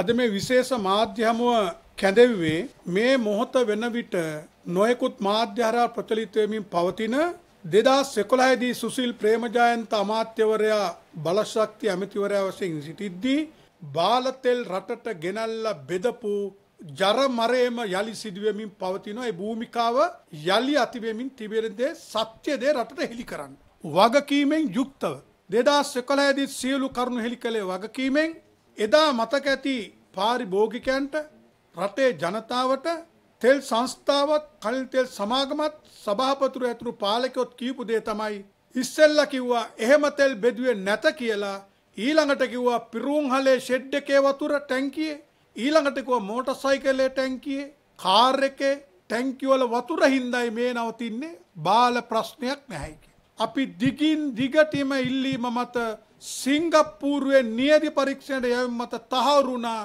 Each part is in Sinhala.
අද මේ විශේෂ මාධ්‍ය හමුව කැඳෙව්වේ මේ මොහොත වෙන විට නොයෙකුත් මාධ්‍ය හරහා ප්‍රචලිත වෙමින් පවතින 2011 දී සුසිල් ප්‍රේමජයන්ත අමාත්‍යවරයා බලශක්ති ඇමතිවරයා වශයෙන් සිටිද්දී බාලතෙල් රටට ගෙනල්ලා බෙදපු ජරමරේම යලි සිදුවෙමින් පවතින ඒ භූමිකාව යලි අතිවෙමින් තිබෙන දේ සත්‍ය දේ රටට හෙළි කරන්න. වගකීමෙන් යුක්තව 2011 දී සියලු කරුණු හෙළි කළේ වගකීමෙන් එදා මතක ඇති පාරිභෝගිකයන්ට රටේ ජනතාවට තෙල් සංස්ථාවත් කලින් තෙල් සමාගමත් සභාපතිතුරු ඇතුළු පාලකයොත් කියපු දේ තමයි ඉස්සෙල්ලා කිව්වා එහෙම තෙල් බෙදුවේ නැත කියලා ඊළඟට කිව්වා පිරුම්හලේ ෂෙඩ් එකේ වතුර ටැංකියේ ඊළඟට කිව්වා මෝටර් සයිකලේ ටැංකියේ කාර් එකේ ටැංකිවල වතුර හින්දායි මේ නවතින්නේ බාල ප්‍රශ්නයක් නැහැ අපි දිගින් දිගටම ඉල්ලීම මත සිංගප්පූරුවේ නියති පරීක්ෂණයට යැවීම මත තහවුරුණා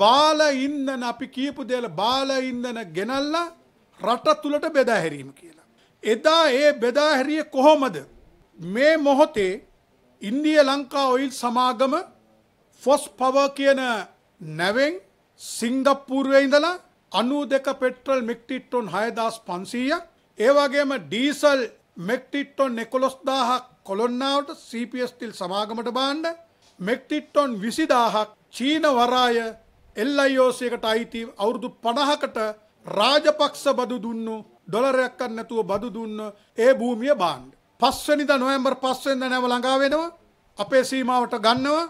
බාල ඉන්ධන අපි කියපු දේල බාල ඉන්ධන ගෙනල්ලා රට තුලට බෙදා හැරීම කියලා. එදා ඒ බෙදා හැරියේ කොහොමද? මේ මොහොතේ ඉන්දිය ලංකා ඔයිල් සමාගම ෆොස් පවර් කියන නැවෙන් සිංගප්පූරුවේ ඉඳලා 92 පෙට්‍රල් මෙක්ටිට්ටොන් 6500ක් ඒ වගේම ඩීසල් මෙක්ටිට්ටොන් 11000ක් කොළොන්නාවට CPSතිල් සමාගමට බාණ්ඩ මෙක්ටිට්ටොන් විසිදාහක් චීන වරාය එල්ලයිෝසයකට අයිති අවුරුදු පණහකට රාජපක්ෂ බදු දුන්නු ඩොලරයක් නැතුව බදු දුන්න ඒ භූමිය බාණ්ඩ. පස්වනිද නොයම්බර් පස්වෙන්ද නැව ළඟාවෙනවා අපේ සීමාවට ගන්නවා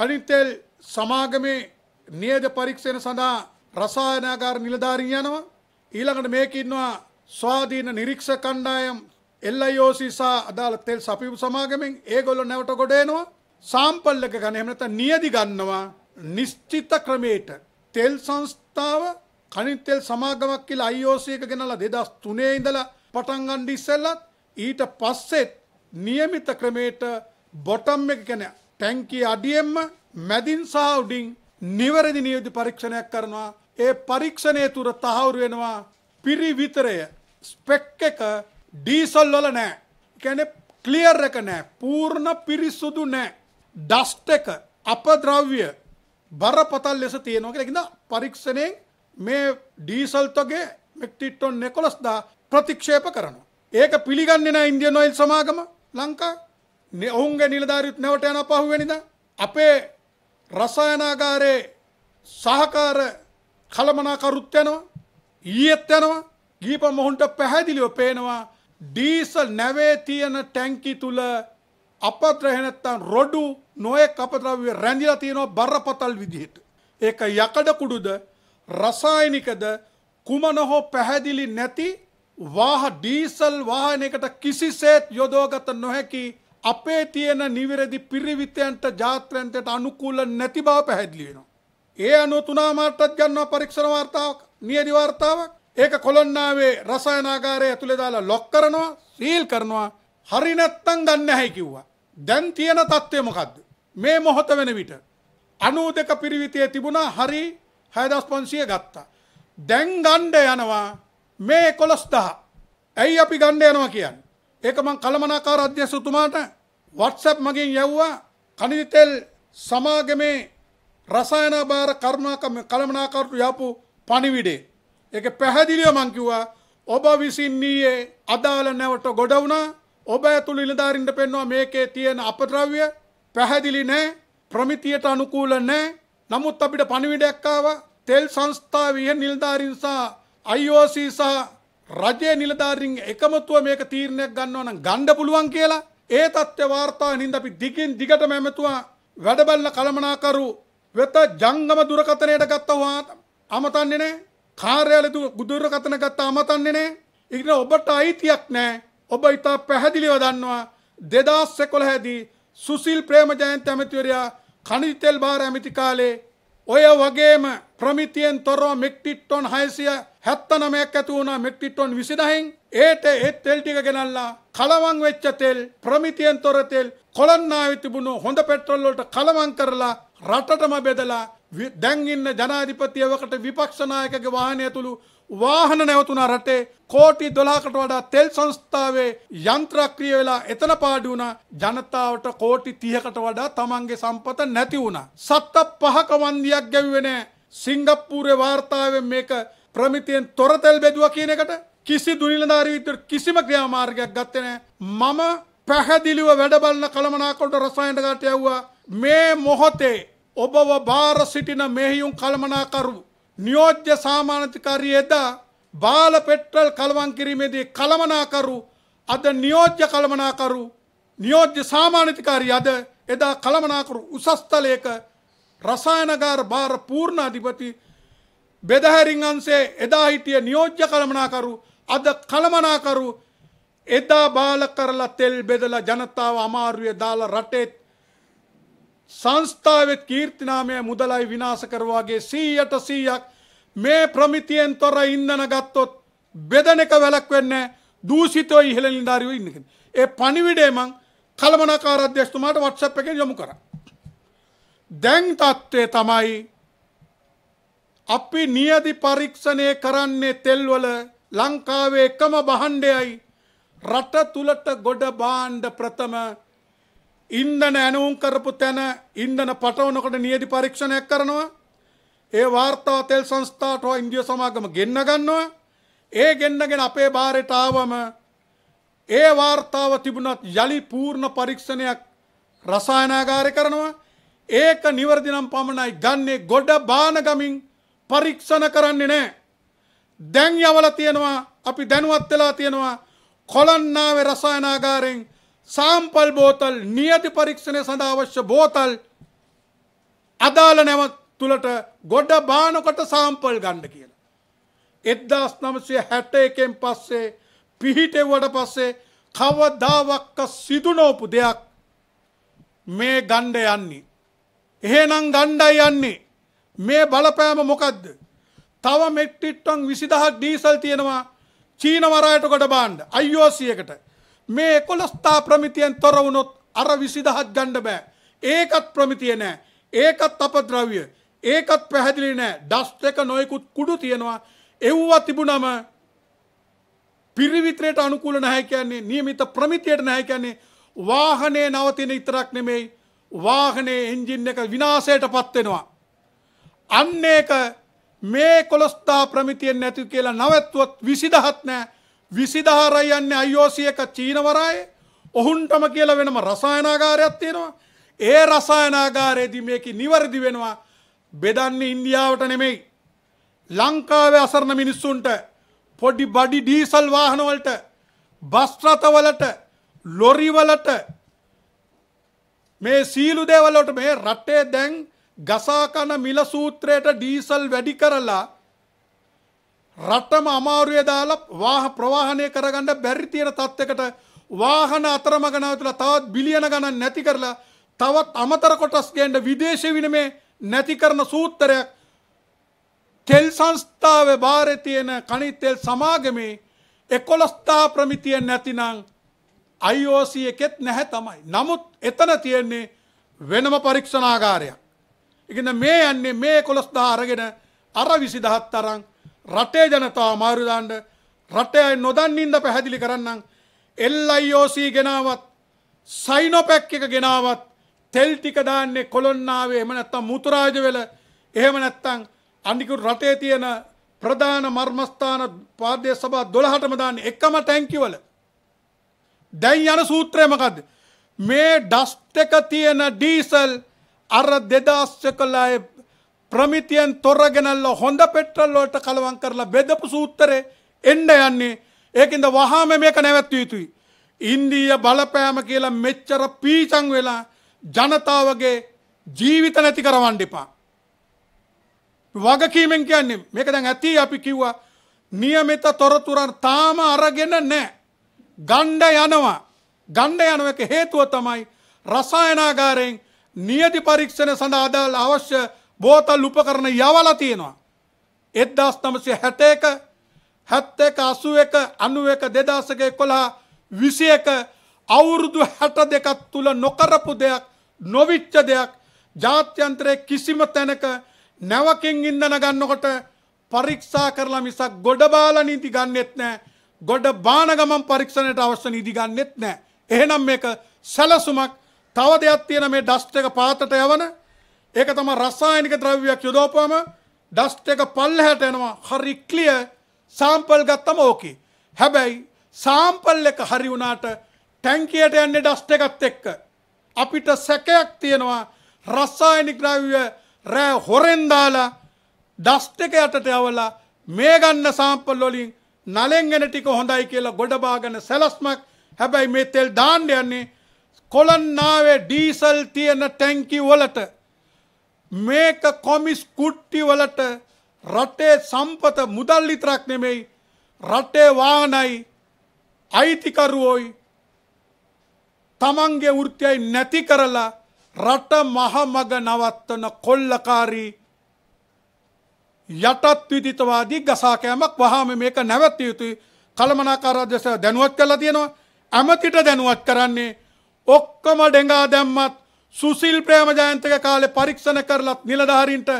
කනිතෙල් සමාගමේ නියද පරීක්ෂණ සඳහා රසායනාගාර නිලධාරීන් යනවා ඊළඟට මේක ඉන්නවා ස්වාධීන නිරීක්ෂ කණ්ඩායම් එල්ලයිෝසි සහ අදාළ තෙල් සපිපු සමාගමෙන් ඒගොල්ලො නැවට ගොඩේනවා සාම්පල් එක ගන්න එමනත නියදි ගන්නවා නිශ්චිත ක්‍රමේට තෙල් සංස්ථාව කනිතෙල් සමාගමක් කියලා IOC එක ගෙනලා 2003 ඉඳලා පටන් ගන්න ඉස්සෙල්ලත් ඊට පස්සෙත් નિયમિત ක්‍රමයට බොටම් එක කියන්නේ ටැංකිය අඩියෙන්ම මැදින් සහ උඩින් නිවැරදි නියෝජ්‍ය පරීක්ෂණයක් කරනවා ඒ පරීක්ෂණය තුර තහවුරු වෙනවා පිරිවිතරය ස්පෙක් එක ඩීසල් වල නෑ කැනෙ ක්ලියර් එක නෑ පූර්ණ පිරිස්සුදු නෑ ඩස්ට එක අප ද්‍රව්‍ය බරපතල් ලෙස තියෙනවා කියලා ඉඳ පරීක්ෂණයෙන් මේ ඩීසල්තගේ මෙක්ටිට්ටොන් නෙකොලස්දා ප්‍රතික්ෂේප කරනවා. ඒක පිළිගන්නේ නෑ ඉන්දියන් ඔයිල් සමාගම ලංකා ඔවුන්ගේ නිලධාරීත් නැවට යන පහුවෙනිද අපේ රසායනාගාරයේ සහකාර කළමනාකරුත් යනවා ඊයේත් යනවා ගීප මොහුන්ට පැහැදිලිව පේනවා ඩීසල් නැවේ තියෙන ටැංකි තුල අපද්‍රව නැත්තම් රොඩු නොයෙක් අපද්‍රව්‍ය රැඳිලා තියෙනවා බරපතල් විදිහට. ඒක යකඩ කුඩුද රසායනිකද කුමන හෝ පැහැදිලි නැති වාහ ඩීසල් වාහනයකට කිසිසේත් යොදවගත නොහැකි අපේ තියෙන නිවැරදි පිරිවිතයන්ට ජාත්‍යන්තයට අනුකූල නැති බව පැහැදිලි වෙනවා. ඒ අනුව තුනා මාර්ටත් ගන්නවා පරීක්ෂණ වාර්තාවක්, නියදි වාර්තාවක්. ඒක කොළොන්නාවේ රසායනාගාරය ඇතුළේ දාලා ලොක් කරනවා සීල් කරනවා හරි නැත්තම් ගන්න නැහැ කිව්වා. දැන් තියෙන தත්ත්වය මොකද්ද? මේ මොහොත වෙන විට 92 පිරිවිතයේ තිබුණා හරි 6500 ගත්තා. දැන් ගන්න යනවා මේ 11000. ඇයි අපි ගන්න යනවා කියන්නේ? ඒක මං කලමනාකාර අධ්‍යක්ෂතුමාට WhatsApp මගෙන් යවුවා කනිදි තෙල් සමාගමේ රසායන බාර කර්මාකම කලමනාකාරට යවපු පණිවිඩේ ඒක පැහැදිලිව මං කිව්වා ඔබ විසින්නේ අදාළ නැවට ගොඩ වුණා ඔබ ඇතුළු නිලධාරින්ට පෙන්වනවා මේකේ තියෙන අපද්‍රව්‍ය පැහැදිලි නැහැ ප්‍රමිතියට අනුකූල නැහැ නමුත් අපිට පණිවිඩයක් ආවා තෙල් සංස්ථාව ඉහළ නිලධාරීන් සහ IOC සහ රජයේ නිලධාරීන් එකමුතුව මේක තීරණයක් ගන්නවා නම් ගන්න පුළුවන් කියලා ඒ தත්ත්ව වාර්තාවනින්ද අපි දිගින් දිගටම එමතුවා වැඩබල්ල කළමනාකරු වෙත ජංගම දුරකථනයට ගත්තා වහා අමතන්නේ නැහැ කාර්යාල දුරකථන ගත්තා අමතන්නේ නෑ. ඉතින් ඔබට අයිතියක් නෑ. ඔබ ඉතා පැහැදිලිව දන්නවා 2011 දී සුසිල් ප්‍රේමජයන්ත ඇමතිවරයා කණිජ තෙල් බාර ඇමති කාලේ ඔය වගේම ප්‍රමිතියෙන් තොරව මෙක්ටික් ටොන් 679ක් ඇති වුණා මෙක්ටික් ටොන් 29න් ඒට ඒ තෙල් ටික ගෙනල්ලා කලවම් වෙච්ච තෙල් ප්‍රමිතියෙන් තොර තෙල් කොළන්නාවේ තිබුණු හොඳ පෙට්‍රල් වලට කලවම් කරලා රටටම බෙදලා දැන් ඉන්න ජනාධිපතියවකට විපක්ෂ නායකගේ වාහනය තුළු වාහන නැවතුණා රටේ කෝටි 12කට වඩා තෙල් සංස්ථාවේ යන්ත්‍රක්‍රිය වෙලා එතන පාඩු වුණා ජනතාවට කෝටි 30කට වඩා තමන්ගේ සම්පත නැති වුණා සත්ත පහක වන්දියක් ගැව්වේ නැහැ සිංගප්පූරේ වාර්තාවෙන් මේක ප්‍රමිතියෙන් තොර තෙල් බෙදුවා කියන එකට කිසි දුනිලධාරී විද්‍යුත් කිසිම ක්‍රියාමාර්ගයක් ගත්තේ නැහැ මම පැහැදිලිව වැඩ බලන කළමනාකරුට රසායන ගාට යවුවා මේ මොහොතේ ඔබව භාර සිටින මෙහියුම් කළමනාකරු නියෝජ්‍ය සාමානතිකාරී එදා බාල පෙට්‍රල් කලවම් කිරීමේදී කළමනාකරු අද නියෝජ්‍ය කළමනාකරු නියෝජ්‍ය සාමානතිකාරී අද එදා කළමනාකරු උසස්තලයක රසායනගාර භාර පූර්ණ අධිපති බෙදහැරින් අන්සේ එදා හිටිය නියෝජ්‍ය කළමනාකරු අද කළමනාකරු එදා බාල කරලා තෙල් බෙදලා ජනතාව අමාරුවේ දාලා රටේ සංස්ථාවත් කීර්තිනාමය මුදලයි විනාශ කරවාගේ සීයට සීයක් මේ ප්‍රමිතියෙන් තොර ඉන්දන ගත්තොත් බෙදන එක වැලක් වෙන්න දූසිතෝ ඉහළ නිධාරීව ඉන්නකෙන. ඒ පනිවිඩේ මං කළමනකාර අධ්‍යස්තුමාට වට්සප් එකෙන් යොමු කර. දැන් තත්ත්වය තමයි අපි නියදි පරීක්ෂණය කරන්නේ තෙල්වල ලංකාවේ එකම බහන්්ඩයයි රට තුළට ගොඩ බාණ්ඩ ප්‍රථම ඉන්ධන ඇනවුම් කරපු තැන ඉන්ධන පටවනකොට නියති පරීක්ෂණයක් කරනවා. ඒ වාර්තා තෙල් සංස්ථාට හෝ ඉන්දිය සමාගම ගෙන්න ගන්නවා. ඒ ගෙන්නගෙන අපේ බාරයට ආවම ඒ වාර්තාව තිබුණත් යළි පූර්ණ පරීක්ෂණයක් රසායනාගාරය කරනවා. ඒක නිවැරදි නම් පමණයි ගන්නේ ගොඩ බාන ගමින් පරීක්ෂණ කරන්නේ නැහැ. දැන් යවලා තියෙනවා අපි දැනුවත් වෙලා තියෙනවා කොළන්නාවේ රසායනාගාරෙන් සාම්පල් බෝතල් නියති පරීක්ෂණය සඳහා අවශ්‍ය බෝතල් අදාළ නැවත් තුළට ගොඩ බානකොට සාම්පල් ගණ්ඩ කියලා. එද්දාස් නමසය හැට එකෙන් පස්සේ පිහිටෙව්වට පස්සේ කවදාවක්ක සිදුනෝපු දෙයක් මේ ගණ්ඩ යන්නේ. එහෙනම් ගණ්ඩයි යන්නේ මේ බලපෑම මොකක්ද. තව මෙට්ටිට්ටන් විසිදහක් ඩීසල් තියෙනවා චීනවරයට කොට බාන්්ඩ අයිෝසියකට මේ එකොළොස්ථා ප්‍රමිතියෙන් තොර වුණොත් අර විසිදහත් ගණ්ඩ බෑ. ඒකත් ප්‍රමිතිය නෑ. ඒකත් අප ද්‍රව්‍ය. ඒකත් පැහැදිලි නෑ ඩස්ට එක නොයකුත් කුඩු තියෙනවා. එව්වා තිබුණම පිරිවිතරයට අනුකූල නැහැ කියන්නේ නියමිත ප්‍රමිතියට නැහැ කියන්නේ වාහනේ නවතින විතරක් නෙමෙයි වාහනේ එන්ජින් එක විනාශයටපත් වෙනවා. අන්න ඒක මේ කොලස්ථා ප්‍රමිතියෙන් නැති කියලා නැවැත්වුවත් 20000ක් නැහැ. විසිදහරයි යන්නේ අයිෝසි එක චීනවරයි ඔහුන්ටම කියල වෙනම රසායනාගාරයක් තියෙනවා ඒ රසායනාගාරයේදී මේක නිවැරදි වෙනවා බෙදන්නේ ඉන්දියාවට නෙමෙයි ලංකාවේ අසරණ මිනිස්සුන්ට පොඩි බඩි ඩීසල් වාහනවලට බස් රථවලට ලොරි වලට මේ සීලු දේවල් වලට මේ රටේ දැන් ගසා කන මිල සූත්‍රයට ඩීසල් වැඩි කරලා රටම අමාරුවේ දාලා වාහ ප්‍රවාහනය කරගන්න බැරි තියෙන තත්යකට වාහන අතරමඟ නැවතුලා තවත් බිලියන ගණන් නැති කරලා තවත් අමතර කොටස් ගේන්න විදේශ විනිමය නැති කරන සූත්‍රයක් තෙල් සංස්ථාවේ බාරේ තියෙන කණිතෙල් සමාගමේ 11 ස්ථා ප්‍රමිතිය නැතිනම් IOC එකෙත් නැහැ තමයි. නමුත් එතන තියෙන්නේ වෙනම පරීක්ෂණාගාරයක්. ඉතින් මේ යන්නේ මේ 11 අරගෙන අර 20000 තරම් රටේ ජනතාව මාරුදාන්ඩ රටය නොදන්නින්ද පැහැදිලි කරන්නම් එල්ලයිෝC ගෙනාවත් සයිනොපැක් එක ගෙනාවත් තෙල් ටික දාන්නේ කොළොන්නාවේ එහෙම නැත්තම් මුතුරාජවෙල එහෙම නැත්තම් අනිකු රටේ තියෙන ප්‍රධාන මර්මස්ථාන පාදේ සභා 12ටම දාන්නේ එකම ටැංකිවල දැන් යන සූත්‍රය මොකද්ද මේ ඩස්ට් එක තියෙන ඩීසල් අර 2019 ප්‍රමිතියෙන් තොරගෙනල්ල හොඳ පෙට්‍රල්ලෝට කලවන් කරලා බෙදපු සූත්තරේ එන්න යන්නේ ඒකින්ද වහාම මේක නැවැත්විය යුතුයි. ඉන්දීය බලපෑම කියලා මෙච්චර පීචං වෙලා ජනතාවගේ ජීවිත නැති කරවන්න එපා. වගකීමෙන් කියන්නේ මේක දැන් ඇති අපි කිව්වා નિયમિત තොරතුරන් තාම අරගෙන නැහැ. ගණ්ඩ යනවා. ගණ්ඩ යන එක හේතුව තමයි රසායනාගාරයෙන් නියති පරීක්ෂණ සඳහා අදාළ අවශ්‍ය බෝතල් උපකරණ යවලා තියෙනවා. 1961 71 81 91 2011 21 අවුරුදු 62ක් තුල නොකරපු දෙයක් නොවිච්ච දෙයක් ජාත්‍යන්තරයේ කිසිම තැනක නැවකින් ඉන්ධන ගන්නකොට පරීක්ෂා කරලා මිසක් ගොඩ බාලා නීති ගන්නෙත් නැහැ. ගොඩ බාන ගමන් පරීක්ෂණයට අවශ්‍ය නීති ගන්නෙත් නැහැ. එහෙනම් මේක සැලසුමක් තව දෙයක් තියෙන මේ ඩස්ට් එක පාතට යවන ඒක තම රසායනික ද්‍රව්‍යයක් යොදෝපම ඩස්ට එක පල්ලහැට එනවා හරි ක්ලිය සාම්පල් ගත්තම ඕකේ. හැබැයි සාම්පල් එක හරි වුණාට ටැංකියට යන්නේ ඩස්ට එකත් එක්ක. අපිට සැකයක් තියෙනවා රසායනික ද්‍රව්‍ය රෑ හොරෙන් දාලා ඩස්ට එක යටට යවලා මේ ගන්න සාම්පල් වලින් නලෙන් එන ටික හොඳයි කියලා ගොඩබාගෙන සැලස්මක් හැබැයි මේ තෙල් දාන්න යන්නේ කොළන්නාවේ ඩීසල් තියෙන ටැංකි වලට මේක කොමිස් කුට්ටි වලට රටේ සම්පත මුදල් විතරක් නෙමෙයි රටේ වාහනයි අයිතිකරුවෝයි තමන්ගේ වෘත්තියයි නැති කරලා රට මහමග නවත්තන කොල්ලකාරී යටත් විදිතවාදී ගසාකෑමක් වහාම මේක නැවත්තිය යුතුයි කළමනාකාර දෙස දැනුවත් කරලා තියෙනවා ඇමතිට දැනුවත් කරන්නේ ඔක්කොම ඩෙඟා දැම්මත් සුසිල් ප්‍රේමජයන්තක කාලෙ පරීක්ෂණ කරලත් නිලධාරීන්ට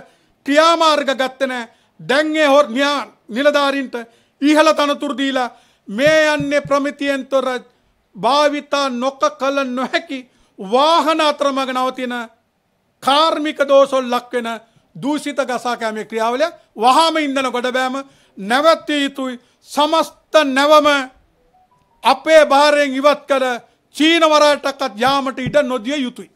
ක්‍රියාමාර්ග ගත්තනෑ දැන්ගේ හොර් න්‍යා නිලධාරීන්ට ඉහල තනතුරදීලා මේ යන්නේ ප්‍රමිතියෙන් තොර භාවිතා නොක කල නොහැකි වාහන අත්‍රමග නවතින කාර්මික දෝසොල් ලක්වෙන දූෂිත ගසාකෑමේ ක්‍රියාවලය වහාම ඉන්දන ගොඩබෑම නැවත්විය යුතුයි සමස්ත නැවම අපේ භාරයෙන් ඉවත් කර චීනවරටකත් යාමට ඉඩ නොදිය යුතුයි.